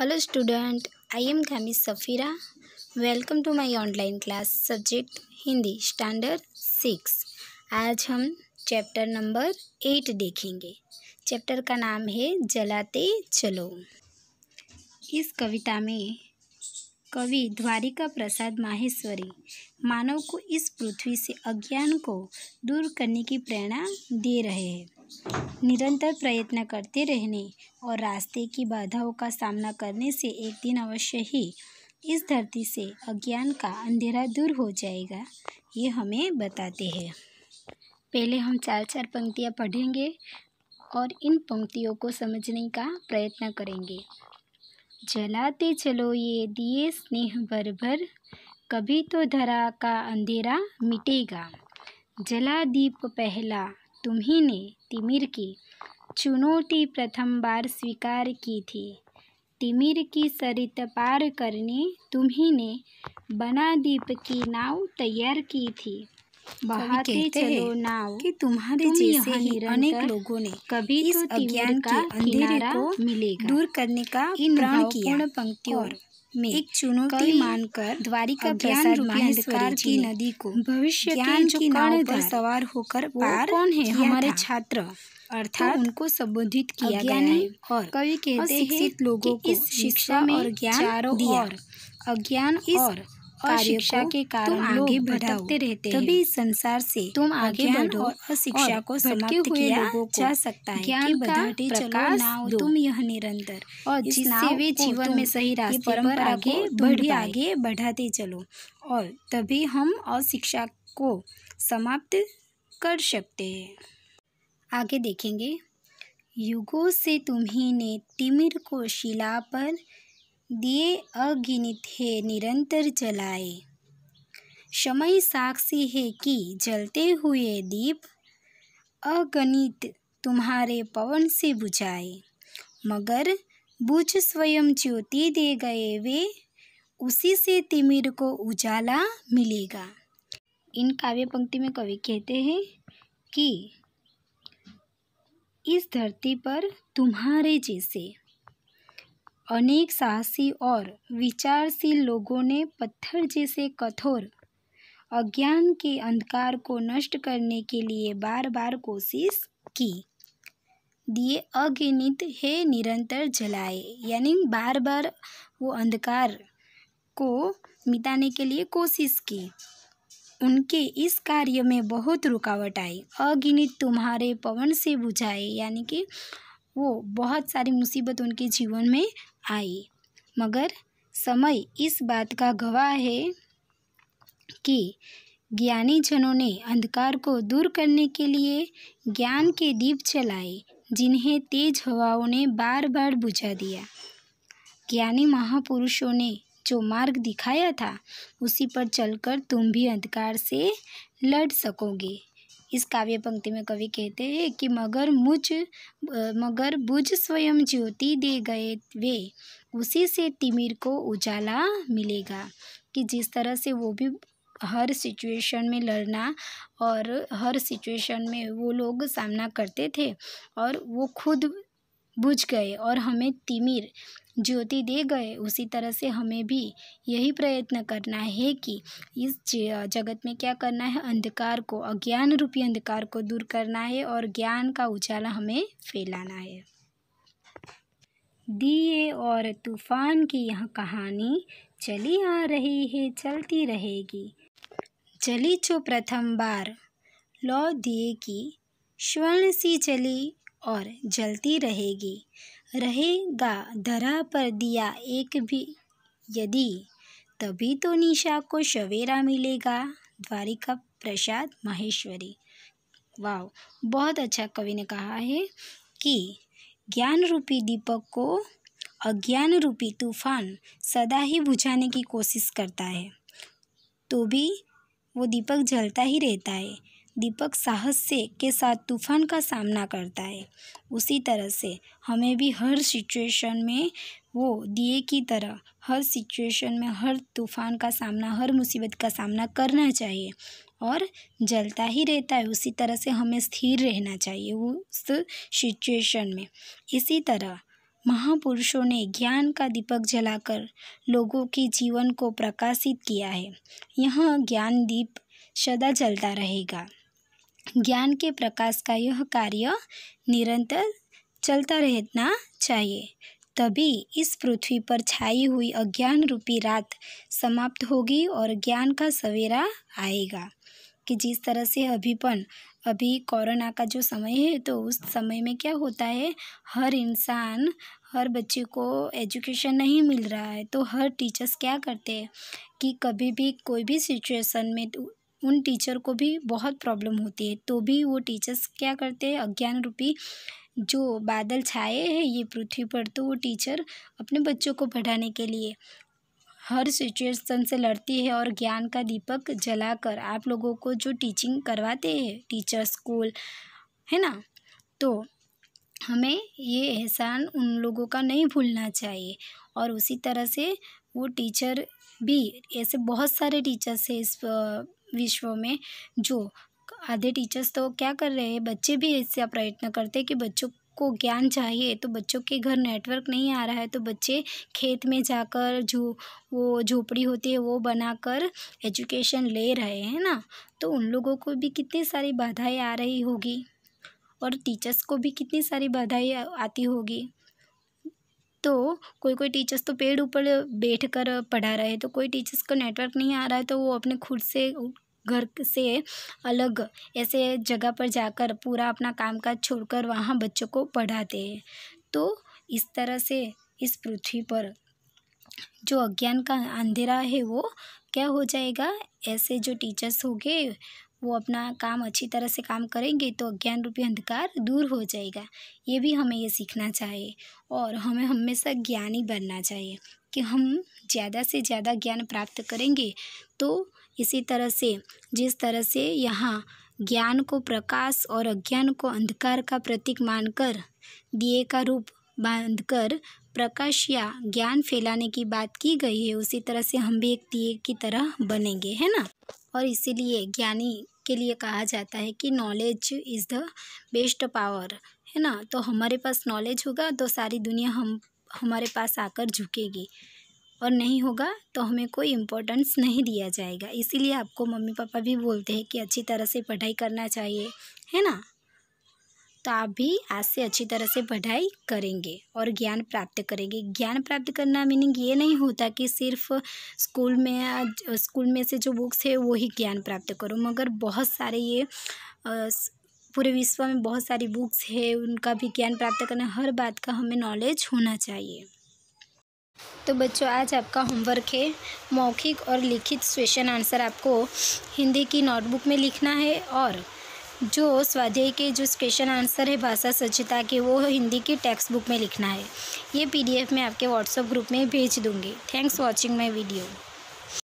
Hello student I am Kaimi Safira welcome to my online class subject Hindi standard six आज हम chapter number eight देखेंगे chapter का नाम है जलाते चलो इस कविता में कवि द्वारिका प्रसाद माहेश्वरी मानव को इस पृथ्वी से अज्ञान को दूर करने की प्रेरणा दे रहे हैं निरंतर प्रयत्न करते रहने और रास्ते की बाधाओं का सामना करने से एक दिन अवश्य ही इस धरती से अज्ञान का अंधेरा दूर हो जाएगा ये हमें बताते हैं पहले हम चार चार पंक्तियाँ पढ़ेंगे और इन पंक्तियों को समझने का प्रयत्न करेंगे जलाते चलो ये दिए स्नेह भर भर कभी तो धरा का अंधेरा मिटेगा जला दीप पहला तुम्ही ने तिमिर की चुनौती प्रथम बार स्वीकार की थी तिमिर की सरित पार करने तुम्ही ने बना दीप की नाव तैयार की थी बहाते चलो नाव कि तुम्हारे तुम जैसे ही अनेक लोगों ने कभी इस तो अज्ञान का अंधेरे को मिलेगा दूर करने का इन किया। पंक्तियों में एक चुनौती मानकर द्वारिका ज्ञान माहेश्वर की नदी को भविष्य ज्ञान की नाव पर सवार होकर पार कौन है हमारे छात्र अर्थात तो उनको संबोधित किया गया है और कवि कहते हैं लोगों को शिक्षा में ज्ञान और अज्ञान और और शिक्षा के कारण आगे भटकते रहते हैं तभी संसार से तुम आगे बढ़ो और शिक्षा को समाप्त किया जा सकता है कि ज्ञान का प्रकाश तुम यह निरंतर और जिससे वे जीवन में सही रास्ते पर आगे बढ़ी आगे बढ़ाते चलो और तभी हम और शिक्षा को समाप्त कर सकते हैं आगे देखेंगे युगों से तुम्ही ने तिमिर को शिला पर दिए अगिनित है निरंतर जलाए समय साक्षी है कि जलते हुए दीप अगणित तुम्हारे पवन से बुझाए मगर बुझ स्वयं ज्योति दे गए वे उसी से तिमिर को उजाला मिलेगा इन काव्य पंक्ति में कवि कहते हैं कि इस धरती पर तुम्हारे जैसे अनेक साहसी और विचारशील लोगों ने पत्थर जैसे कठोर अज्ञान के अंधकार को नष्ट करने के लिए बार बार कोशिश की दिए अगिनित है निरंतर जलाए यानी बार बार वो अंधकार को मिटाने के लिए कोशिश की उनके इस कार्य में बहुत रुकावट आई अगिनित तुम्हारे पवन से बुझाए यानी कि वो बहुत सारी मुसीबत उनके जीवन में आई मगर समय इस बात का गवाह है कि ज्ञानी जनों ने अंधकार को दूर करने के लिए ज्ञान के दीप चलाए जिन्हें तेज हवाओं ने बार बार बुझा दिया ज्ञानी महापुरुषों ने जो मार्ग दिखाया था उसी पर चलकर तुम भी अंधकार से लड़ सकोगे इस काव्य पंक्ति में कवि कहते हैं कि मगर मुझ मगर बुझ स्वयं ज्योति दे गए वे उसी से तिमिर को उजाला मिलेगा कि जिस तरह से वो भी हर सिचुएशन में लड़ना और हर सिचुएशन में वो लोग सामना करते थे और वो खुद बुझ गए और हमें तिमिर ज्योति दे गए उसी तरह से हमें भी यही प्रयत्न करना है कि इस जगत में क्या करना है अंधकार को अज्ञान रूपी अंधकार को दूर करना है और ज्ञान का उजाला हमें फैलाना है दिए और तूफान की यह कहानी चली आ रही है चलती रहेगी चली जो प्रथम बार लौ दिए की स्वर्ण सी चली और जलती रहेगी रहेगा धरा पर दिया एक भी यदि तभी तो निशा को सवेरा मिलेगा द्वारिका प्रसाद माहेश्वरी वाव बहुत अच्छा कवि ने कहा है कि ज्ञान रूपी दीपक को अज्ञान रूपी तूफान सदा ही बुझाने की कोशिश करता है तो भी वो दीपक जलता ही रहता है दीपक साहस से के साथ तूफ़ान का सामना करता है उसी तरह से हमें भी हर सिचुएशन में वो दिए की तरह हर सिचुएशन में हर तूफ़ान का सामना हर मुसीबत का सामना करना चाहिए और जलता ही रहता है उसी तरह से हमें स्थिर रहना चाहिए उस सिचुएशन में इसी तरह महापुरुषों ने ज्ञान का दीपक जलाकर लोगों के जीवन को प्रकाशित किया है यह ज्ञान दीप सदा जलता रहेगा ज्ञान के प्रकाश का यह कार्य निरंतर चलता रहना चाहिए तभी इस पृथ्वी पर छाई हुई अज्ञान रूपी रात समाप्त होगी और ज्ञान का सवेरा आएगा कि जिस तरह से अभी पन अभी कोरोना का जो समय है तो उस समय में क्या होता है हर इंसान हर बच्चे को एजुकेशन नहीं मिल रहा है तो हर टीचर्स क्या करते हैं कि कभी भी कोई भी सिचुएशन में तो उन टीचर को भी बहुत प्रॉब्लम होती है तो भी वो टीचर्स क्या करते हैं अज्ञान रूपी जो बादल छाए हैं ये पृथ्वी पर तो वो टीचर अपने बच्चों को पढ़ाने के लिए हर सिचुएशन से लड़ती है और ज्ञान का दीपक जलाकर आप लोगों को जो टीचिंग करवाते हैं टीचर स्कूल है ना तो हमें ये एहसान उन लोगों का नहीं भूलना चाहिए और उसी तरह से वो टीचर भी ऐसे बहुत सारे टीचर्स हैं इस विश्व में जो आधे टीचर्स तो क्या कर रहे हैं बच्चे भी ऐसे प्रयत्न करते हैं कि बच्चों को ज्ञान चाहिए तो बच्चों के घर नेटवर्क नहीं आ रहा है तो बच्चे खेत में जाकर जो वो झोपड़ी होती है वो बनाकर एजुकेशन ले रहे हैं ना तो उन लोगों को भी कितनी सारी बाधाएं आ रही होगी और टीचर्स को भी कितनी सारी बाधाएं आती होगी तो कोई कोई टीचर्स तो पेड़ ऊपर बैठ कर पढ़ा रहे हैं तो कोई टीचर्स को नेटवर्क नहीं आ रहा है तो वो अपने खुद से घर से अलग ऐसे जगह पर जाकर पूरा अपना कामकाज छोड़कर वहाँ बच्चों को पढ़ाते हैं तो इस तरह से इस पृथ्वी पर जो अज्ञान का अंधेरा है वो क्या हो जाएगा ऐसे जो टीचर्स होंगे वो अपना काम अच्छी तरह से काम करेंगे तो अज्ञान रूपी अंधकार दूर हो जाएगा ये भी हमें ये सीखना चाहिए और हमें हमेशा ज्ञानी बनना चाहिए कि हम ज़्यादा से ज़्यादा ज्ञान प्राप्त करेंगे तो इसी तरह से जिस तरह से यहाँ ज्ञान को प्रकाश और अज्ञान को अंधकार का प्रतीक मानकर दिए का रूप बांधकर प्रकाश या ज्ञान फैलाने की बात की गई है उसी तरह से हम भी एक दिए की तरह बनेंगे है ना और इसीलिए ज्ञानी के लिए कहा जाता है कि knowledge is the best power है ना तो हमारे पास नॉलेज होगा तो सारी दुनिया हम हमारे पास आकर झुकेगी और नहीं होगा तो हमें कोई इम्पोर्टेंस नहीं दिया जाएगा इसीलिए आपको मम्मी पापा भी बोलते हैं कि अच्छी तरह से पढ़ाई करना चाहिए है ना तो आप भी आज से अच्छी तरह से पढ़ाई करेंगे और ज्ञान प्राप्त करेंगे ज्ञान प्राप्त करना मीनिंग ये नहीं होता कि सिर्फ स्कूल में स्कूल में से जो बुक्स है वो ही ज्ञान प्राप्त करो मगर बहुत सारे ये पूरे विश्व में बहुत सारी बुक्स है उनका भी ज्ञान प्राप्त करना हर बात का हमें नॉलेज होना चाहिए तो बच्चों आज आपका होमवर्क है मौखिक और लिखित क्वेश्चन आंसर आपको हिंदी की नोटबुक में लिखना है और जो स्वाध्याय के जो स्पेशल आंसर है भाषा स्वच्छता के वो हिंदी की टेक्स्ट बुक में लिखना है ये पीडीएफ मैं आपके व्हाट्सएप ग्रुप में भेज दूँगी थैंक्स वॉचिंग माई वीडियो